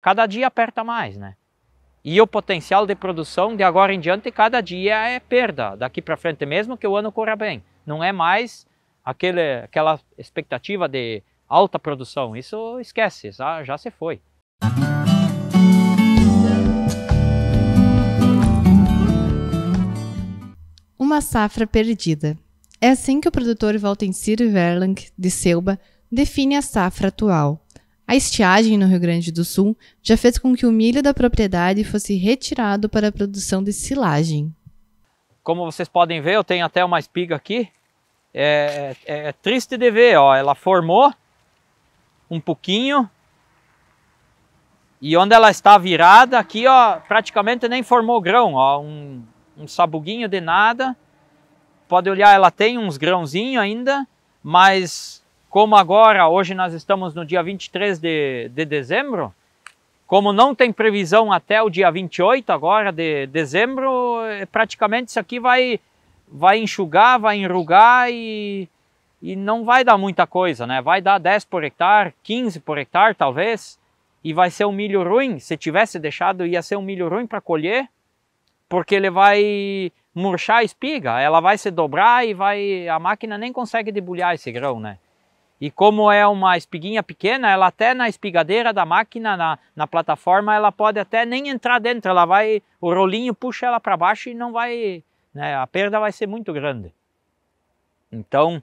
cada dia aperta mais, né? E o potencial de produção de agora em diante, cada dia é perda. Daqui para frente, mesmo que o ano corra bem, não é mais aquele, aquela expectativa de alta produção. Isso esquece, já, já se foi. Uma safra perdida. É assim que o produtor Valtencir Verlang de Selba define a safra atual. A estiagem no Rio Grande do Sul já fez com que o milho da propriedade fosse retirado para a produção de silagem. Como vocês podem ver, eu tenho até uma espiga aqui. É, é, é triste de ver, ó, ela formou um pouquinho. E onde ela está virada, aqui ó, praticamente nem formou grão, ó, um, um sabuguinho de nada. Pode olhar, ela tem uns grãozinhos ainda, mas como agora, hoje nós estamos no dia 23 de, de dezembro, como não tem previsão até o dia 28 agora de dezembro, é, praticamente isso aqui vai, vai enxugar, vai enrugar e, e não vai dar muita coisa, né? Vai dar 10 por hectare, 15 por hectare talvez, e vai ser um milho ruim. Se tivesse deixado, ia ser um milho ruim para colher, porque ele vai murchar a espiga, ela vai se dobrar e vai a máquina nem consegue debulhar esse grão, né? E como é uma espiguinha pequena, ela até na espigadeira da máquina, na, na plataforma, ela pode até nem entrar dentro, ela vai, o rolinho puxa ela para baixo e não vai, né, a perda vai ser muito grande. Então,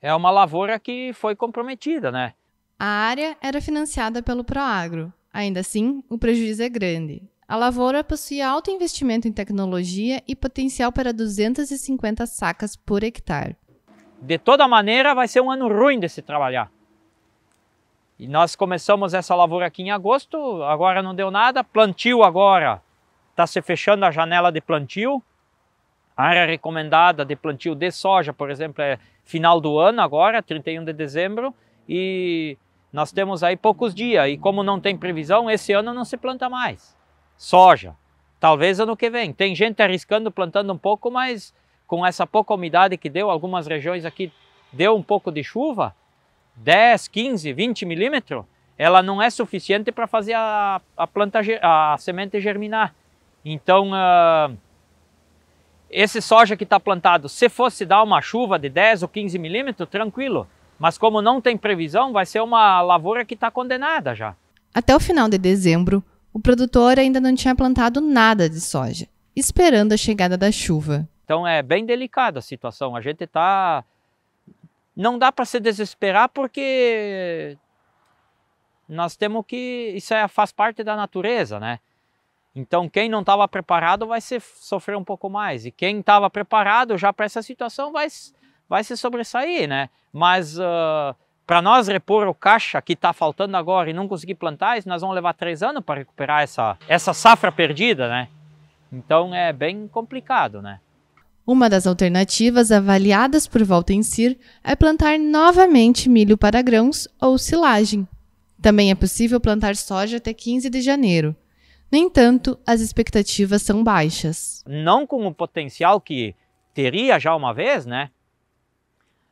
é uma lavoura que foi comprometida, né? A área era financiada pelo Proagro. Ainda assim, o prejuízo é grande. A lavoura possuía alto investimento em tecnologia e potencial para 250 sacas por hectare. De toda maneira, vai ser um ano ruim de se trabalhar. E nós começamos essa lavoura aqui em agosto, agora não deu nada, plantio agora, está se fechando a janela de plantio. A área recomendada de plantio de soja, por exemplo, é final do ano agora, 31 de dezembro, e nós temos aí poucos dias, e como não tem previsão, esse ano não se planta mais. Soja, talvez ano que vem. Tem gente arriscando, plantando um pouco, mas com essa pouca umidade que deu, algumas regiões aqui deu um pouco de chuva, 10, 15, 20 milímetros, ela não é suficiente para fazer a, a, planta, a semente germinar. Então, uh, esse soja que está plantado, se fosse dar uma chuva de 10 ou 15 milímetros, tranquilo. Mas como não tem previsão, vai ser uma lavoura que está condenada já. Até o final de dezembro, o produtor ainda não tinha plantado nada de soja, esperando a chegada da chuva. Então é bem delicada a situação. A gente está. Não dá para se desesperar porque nós temos que. Isso é, faz parte da natureza, né? Então quem não estava preparado vai se sofrer um pouco mais. E quem estava preparado já para essa situação vai, vai se sobressair, né? Mas uh, ah, para nós repor o caixa que está faltando agora e não conseguir plantar, isso nós vamos levar três anos para recuperar essa, essa safra perdida, né? Então é bem complicado, né? Uma das alternativas avaliadas por volta em Cir é plantar novamente milho para grãos ou silagem. Também é possível plantar soja até 15 de janeiro. No entanto, as expectativas são baixas. Não com o potencial que teria já uma vez, né?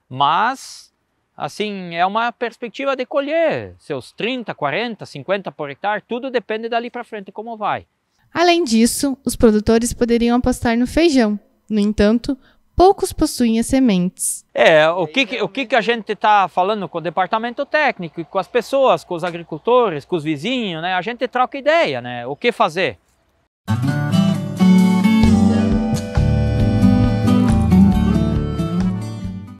Mas, assim, é uma perspectiva de colher seus 30, 40, 50 por hectare, tudo depende dali para frente como vai. Além disso, os produtores poderiam apostar no feijão, no entanto, poucos possuem as sementes. É, o que, o que, que a gente está falando com o departamento técnico, com as pessoas, com os agricultores, com os vizinhos, né? A gente troca ideia, né? O que fazer?